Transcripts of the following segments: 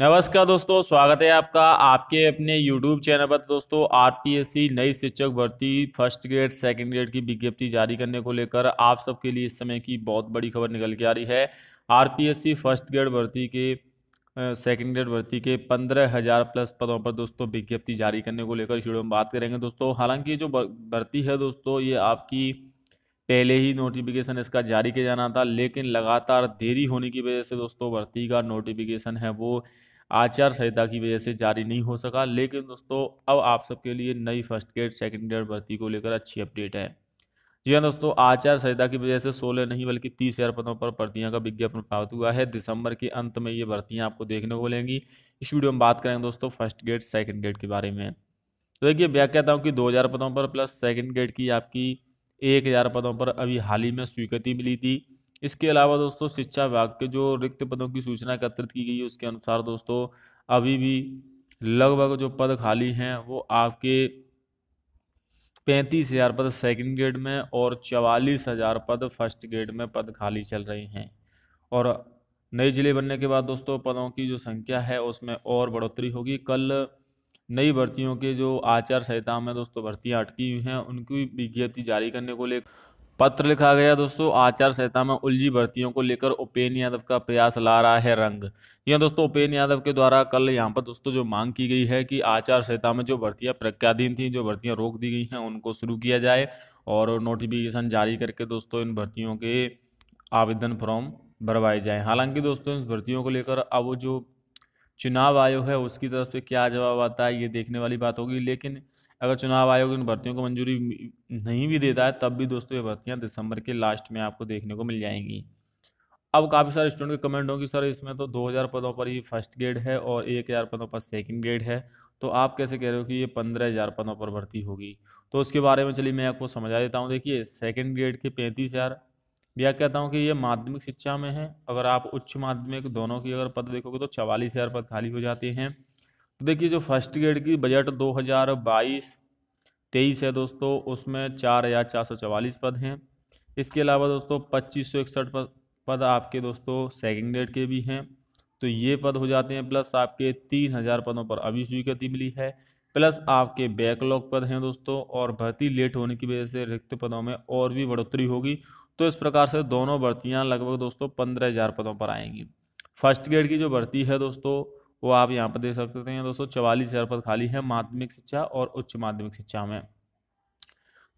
नमस्कार दोस्तों स्वागत है आपका आपके अपने YouTube चैनल पर दोस्तों आर नई शिक्षक भर्ती फर्स्ट ग्रेड सेकंड ग्रेड की विज्ञप्ति जारी करने को लेकर आप सबके लिए इस समय की बहुत बड़ी खबर निकल के आ रही है आर फर्स्ट ग्रेड भर्ती के सेकंड ग्रेड भर्ती के पंद्रह हज़ार प्लस पदों पर दोस्तों विज्ञप्ति जारी करने को लेकर शुरू में बात करेंगे दोस्तों हालांकि जो भर्ती है दोस्तों ये आपकी पहले ही नोटिफिकेशन इसका जारी किया जाना था लेकिन लगातार देरी होने की वजह से दोस्तों भर्ती का नोटिफिकेशन है वो आचार संहिता की वजह से जारी नहीं हो सका लेकिन दोस्तों अब आप सबके लिए नई फर्स्ट ग्रेड सेकेंड ग्रेड भर्ती को लेकर अच्छी अपडेट है जी हाँ दोस्तों आचार संहिता की वजह से सोलह नहीं बल्कि तीस हज़ार पदों पर भर्तियाँ का विज्ञापन प्राप्त हुआ है दिसंबर के अंत में ये भर्तियाँ आपको देखने को मिलेंगी इस वीडियो में बात करेंगे दोस्तों फर्स्ट ग्रेड सेकेंड ग्रेड के बारे में तो देखिए व्याख्याताओं की दो हज़ार पदों पर प्लस सेकेंड ग्रेड की आपकी एक हज़ार पदों पर अभी हाल ही में स्वीकृति मिली थी इसके अलावा दोस्तों शिक्षा विभाग के जो रिक्त पदों की सूचना एकत्रित की गई है उसके अनुसार दोस्तों अभी भी लगभग जो पद खाली हैं वो आपके पैंतीस हज़ार पद सेकंड ग्रेड में और चवालीस हज़ार पद फर्स्ट ग्रेड में पद खाली चल रहे हैं और नए जिले बनने के बाद दोस्तों पदों की जो संख्या है उसमें और बढ़ोतरी होगी कल नई भर्तियों के जो आचार संहिता में दोस्तों भर्तियाँ अटकी हुई हैं उनकी विज्ञप्ति जारी करने को लेकर पत्र लिखा गया दोस्तों आचार संहिता में उलझी भर्तियों को लेकर उपेन यादव का प्रयास ला रहा है रंग यह दोस्तों उपेन यादव के द्वारा कल यहाँ पर दोस्तों जो मांग की गई है कि आचार संहिता में जो भर्तियाँ प्रख्याधीन थी जो भर्तियाँ रोक दी गई हैं उनको शुरू किया जाए और नोटिफिकेशन जारी करके दोस्तों इन भर्तियों के आवेदन फॉर्म भरवाए जाएँ हालांकि दोस्तों इन भर्तियों को लेकर अब जो चुनाव आयोग है उसकी तरफ से क्या जवाब आता है ये देखने वाली बात होगी लेकिन अगर चुनाव आयोग इन भर्तियों को मंजूरी नहीं भी देता है तब भी दोस्तों ये भर्तियाँ दिसंबर के लास्ट में आपको देखने को मिल जाएंगी अब काफ़ी सारे स्टूडेंट के कमेंट होंगी सर इसमें तो 2000 पदों पर ही फर्स्ट ग्रेड है और एक हज़ार पदों पर सेकंड ग्रेड है तो आप कैसे कह रहे हो कि ये पंद्रह हज़ार पदों पर भर्ती होगी तो उसके बारे में चलिए मैं आपको समझा देता हूँ देखिए सेकंड ग्रेड के पैंतीस हज़ार भैया कहता हूँ कि ये माध्यमिक शिक्षा में है अगर आप उच्च माध्यमिक दोनों की अगर पद देखोगे तो चवालीस हज़ार पद खाली हो जाते हैं तो देखिए जो फर्स्ट ग्रेड की बजट दो हज़ार बाईस तेईस है दोस्तों उसमें चार हज़ार चार सौ चवालीस पद हैं इसके अलावा दोस्तों पच्चीस सौ इकसठ पद पद आपके दोस्तों सेकेंड ग्रेड के भी हैं तो ये पद हो जाते हैं प्लस आपके तीन हज़ार पदों पर अभी स्वीकृति मिली है प्लस आपके बैकलॉग पद हैं दोस्तों और भर्ती लेट होने की वजह से रिक्त पदों में और भी बढ़ोतरी होगी तो इस प्रकार से दोनों भर्तियाँ लगभग दोस्तों पंद्रह हज़ार पदों पर आएंगी फर्स्ट ग्रेड की जो भर्ती है दोस्तों वो आप यहाँ पर देख सकते हैं दोस्तों चवालीस हज़ार पद खाली है माध्यमिक शिक्षा और उच्च माध्यमिक शिक्षा में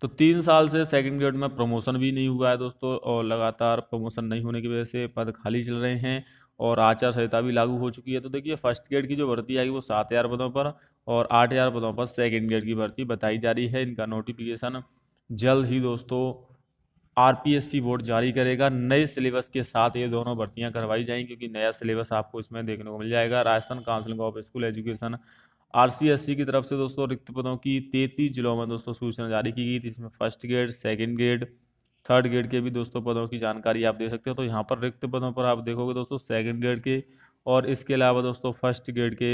तो तीन साल से सेकंड ग्रेड में प्रमोशन भी नहीं हुआ है दोस्तों और लगातार प्रमोशन नहीं होने की वजह से पद खाली चल रहे हैं और आचार संहिता भी लागू हो चुकी है तो देखिए फर्स्ट ग्रेड की जो भर्ती आएगी वो सात हज़ार पदों पर और आठ हज़ार पदों पर सेकेंड ग्रेड की भर्ती बताई जा रही है इनका नोटिफिकेशन जल्द ही दोस्तों आरपीएससी बोर्ड जारी करेगा नए सिलेबस के साथ ये दोनों भर्तियाँ करवाई जाएंगी क्योंकि नया सिलेबस आपको इसमें देखने को मिल जाएगा Rajasthan council of school education RCSC की तरफ से दोस्तों रिक्त पदों की तैतीस जिलों में दोस्तों सूचना जारी की गई थी इसमें first grade second grade third grade के भी दोस्तों पदों की जानकारी आप दे सकते हो तो यहाँ पर रिक्त पदों पर आप देखोगे दोस्तों सेकेंड ग्रेड के और इसके अलावा दोस्तों फर्स्ट ग्रेड के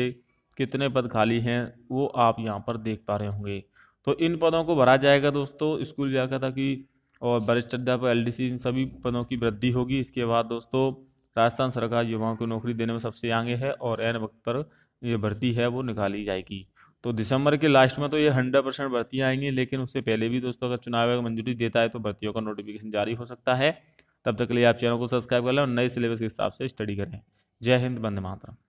कितने पद खाली हैं वो आप यहाँ पर देख पा रहे होंगे तो इन पदों को भरा जाएगा दोस्तों स्कूल जाकर ताकि और वरिष्ठ अध्यापक एल डी इन सभी पदों की वृद्धि होगी इसके बाद दोस्तों राजस्थान सरकार युवाओं को नौकरी देने में सबसे आगे है और एन वक्त पर ये भर्ती है वो निकाली जाएगी तो दिसंबर के लास्ट में तो ये हंड्रेड परसेंट भर्तियाँ आएंगी लेकिन उससे पहले भी दोस्तों अगर चुनाव आयोग मंजूरी देता है तो भर्तियों का नोटिफिकेशन जारी हो सकता है तब तक के लिए आप चैनल को सब्सक्राइब कर लें और नए सिलेबस के हिसाब से स्टडी करें जय हिंद बंद मातरम